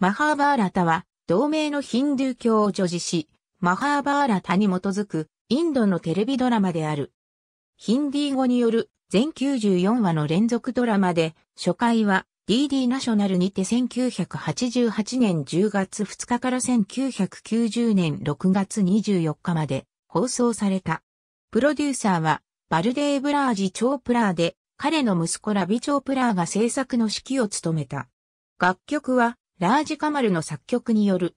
マハーバーラタは、同名のヒンドゥー教を助辞し、マハーバーラタに基づくインドのテレビドラマである。ヒンディー語による全94話の連続ドラマで、初回は DD ナショナルにて1988年10月2日から1990年6月24日まで放送された。プロデューサーはバルデー・ブラージ・チョープラーで、彼の息子ラビ・チョープラーが制作の指揮を務めた。楽曲はラージ・カマルの作曲による。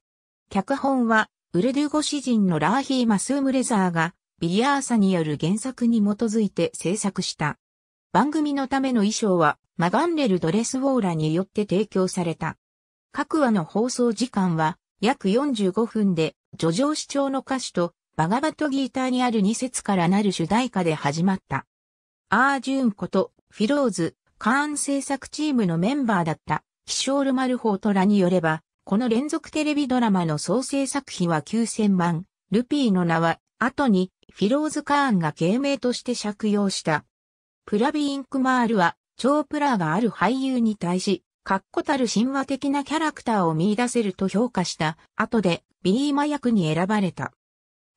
脚本は、ウルドゥゴ詩人のラーヒー・マスーム・レザーが、ビリアーサによる原作に基づいて制作した。番組のための衣装は、マガンレル・ドレスウォーラによって提供された。各話の放送時間は、約45分で、叙情詩調の歌詞と、バガバトギーターにある2節からなる主題歌で始まった。アージューンこと、フィローズ、カーン制作チームのメンバーだったキショール・マルホートらによれば、この連続テレビドラマの総制作費は9000万、ルピーの名は、後に、フィローズ・カーンが芸名として借用した。プラビ・インクマールは、チョープラーがある俳優に対し、確固たる神話的なキャラクターを見出せると評価した後でビーマ役に選ばれた。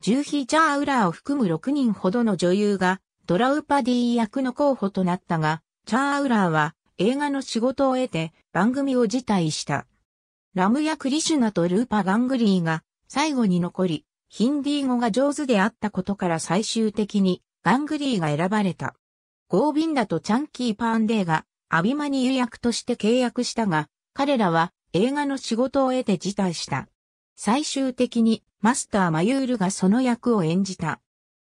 ジューヒー・ジャーウラーを含む6人ほどの女優がドラウパディ役の候補となったが、チャーウラーは映画の仕事を得て番組を辞退した。ラムやクリシュナとルーパ・ガングリーが最後に残り、ヒンディー語が上手であったことから最終的にガングリーが選ばれた。ゴービンダとチャンキー・パーンデーがアビマニ油役として契約したが、彼らは映画の仕事を得て辞退した。最終的にマスター・マユールがその役を演じた。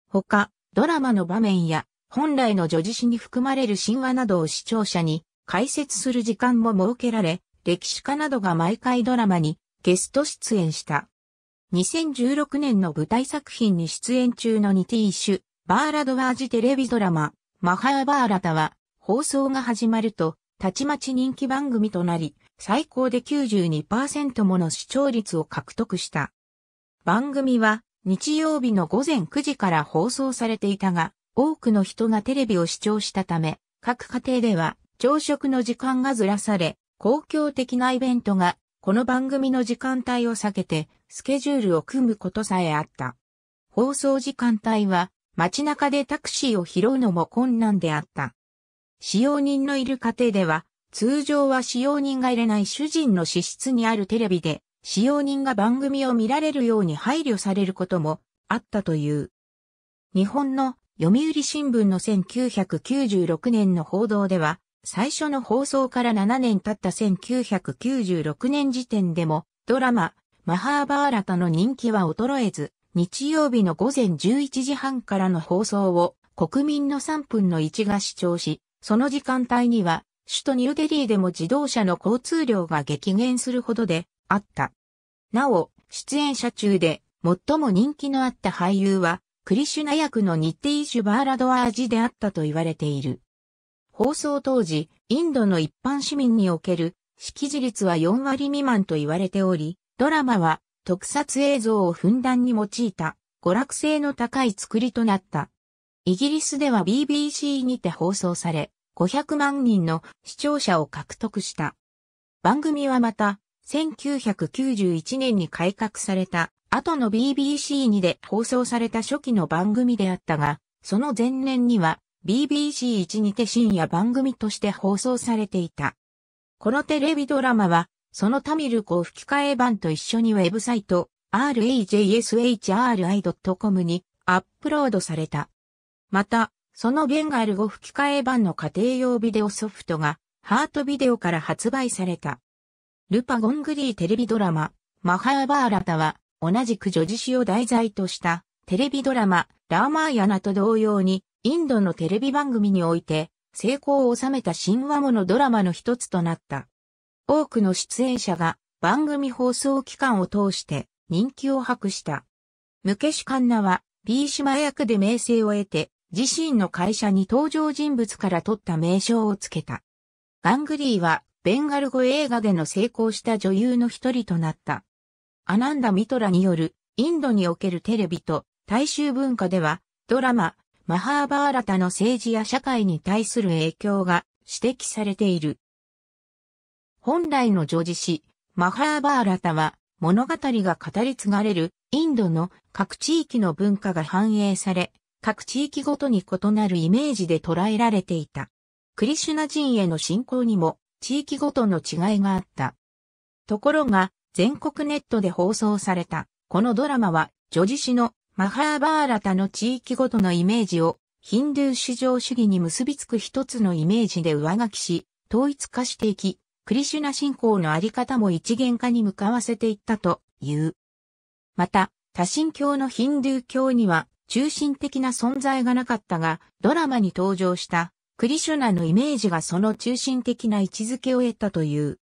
他、ドラマの場面や本来の女子詩に含まれる神話などを視聴者に解説する時間も設けられ、歴史家などが毎回ドラマにゲスト出演した。2016年の舞台作品に出演中のニティッシュ、バーラドワージテレビドラマ、マハーバーラタは、放送が始まると、たちまち人気番組となり、最高で92%もの視聴率を獲得した。番組は、日曜日の午前9時から放送されていたが、多くの人がテレビを視聴したため、各家庭では朝食の時間がずらされ、公共的なイベントが、この番組の時間帯を避けて、スケジュールを組むことさえあった。放送時間帯は、街中でタクシーを拾うのも困難であった。使用人のいる家庭では、通常は使用人がいれない主人の資質にあるテレビで、使用人が番組を見られるように配慮されることもあったという。日本の読売新聞の1996年の報道では、最初の放送から7年経った1996年時点でも、ドラマ、マハーバーラタの人気は衰えず、日曜日の午前11時半からの放送を国民の3分の1が視聴し、その時間帯には首都ニューデリーでも自動車の交通量が激減するほどであった。なお、出演者中で最も人気のあった俳優は、クリシュナ役のニッティシュバーラドアージであったと言われている。放送当時、インドの一般市民における識字率は4割未満と言われており、ドラマは特撮映像をふんだんに用いた娯楽性の高い作りとなった。イギリスでは BBC にて放送され、500万人の視聴者を獲得した。番組はまた、1991年に改革された後の BBC にで放送された初期の番組であったが、その前年には BBC1 にて深夜番組として放送されていた。このテレビドラマは、そのタミル語吹き替え版と一緒にウェブサイト rajshri.com にアップロードされた。また、そのベンガル語吹き替え版の家庭用ビデオソフトがハートビデオから発売された。ルパゴングリーテレビドラマ、マハーバーラタは同じく女児史を題材としたテレビドラマラーマーヤナと同様にインドのテレビ番組において成功を収めた神話ものドラマの一つとなった。多くの出演者が番組放送期間を通して人気を博した。ムケシュカンナはビ B 島役で名声を得て自身の会社に登場人物から取った名称をつけた。ガングリーはベンガル語映画での成功した女優の一人となった。アナンダ・ミトラによるインドにおけるテレビと大衆文化ではドラマ、マハーバーラタの政治や社会に対する影響が指摘されている。本来の女児詩、マハーバーラタは物語が語り継がれるインドの各地域の文化が反映され、各地域ごとに異なるイメージで捉えられていた。クリシュナ人への信仰にも地域ごとの違いがあった。ところが、全国ネットで放送された、このドラマは、女児詩のマハーバーラタの地域ごとのイメージをヒンドゥー至上主義に結びつく一つのイメージで上書きし、統一化していき、クリシュナ信仰のあり方も一元化に向かわせていったという。また、多神教のヒンドゥー教には中心的な存在がなかったが、ドラマに登場したクリシュナのイメージがその中心的な位置づけを得たという。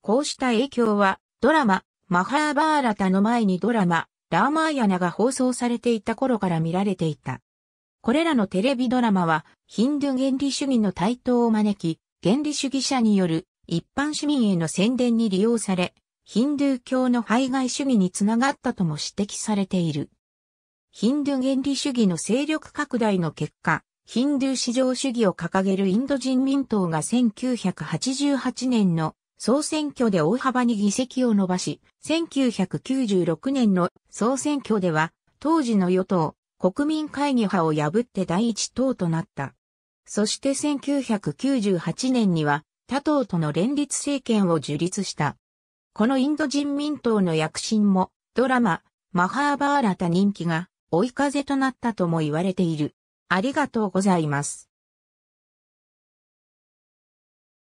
こうした影響は、ドラマ、マハーバーラタの前にドラマ、ラーマーヤナが放送されていた頃から見られていた。これらのテレビドラマは、ヒンドゥ原理主義の台頭を招き、原理主義者による一般市民への宣伝に利用され、ヒンドゥー教の排外主義につながったとも指摘されている。ヒンドゥー原理主義の勢力拡大の結果、ヒンドゥー至上主義を掲げるインド人民党が1988年の総選挙で大幅に議席を伸ばし、1996年の総選挙では、当時の与党、国民会議派を破って第一党となった。そして1998年には、他党との連立政権を樹立した。このインド人民党の躍進も、ドラマ、マハーバーラタ人気が追い風となったとも言われている。ありがとうございます。